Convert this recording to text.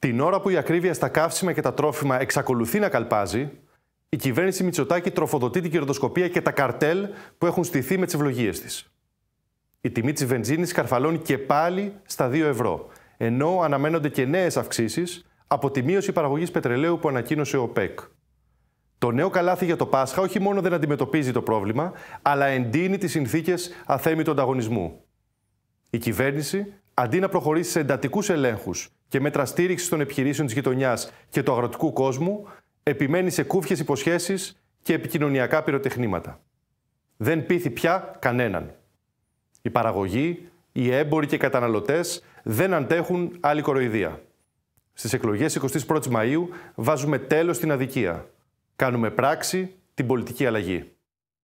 Την ώρα που η ακρίβεια στα καύσιμα και τα τρόφιμα εξακολουθεί να καλπάζει, η κυβέρνηση Μητσοτάκη τροφοδοτεί την κερδοσκοπία και τα καρτέλ που έχουν στηθεί με τις ευλογίες της. Η τιμή της βενζίνης καρφαλώνει και πάλι στα 2 ευρώ, ενώ αναμένονται και νέες αυξήσεις από τη μείωση παραγωγής πετρελαίου που ανακοίνωσε ο ΟΠΕΚ. Το νέο καλάθι για το Πάσχα όχι μόνο δεν αντιμετωπίζει το πρόβλημα, αλλά εντείνει τις συνθήκες αθέμητου ανταγωνισμού. Η κυβέρνηση, αντί να προχωρήσει σε εντατικούς ελέγχους και μέτρα στήριξης των επιχειρήσεων της γειτονιάς και του αγροτικού κόσμου, επιμένει σε κούφιες υποσχέσεις και επικοινωνιακά πυροτεχνήματα. Δεν πείθει πια κανέναν. Η παραγωγή, οι έμποροι και οι καταναλωτές δεν αντέχουν άλλη κοροϊδία. Στις εκλογές 21η Μαου βάζουμε τέλος στην αδικία. Κάνουμε πράξη την πολιτική αλλαγή.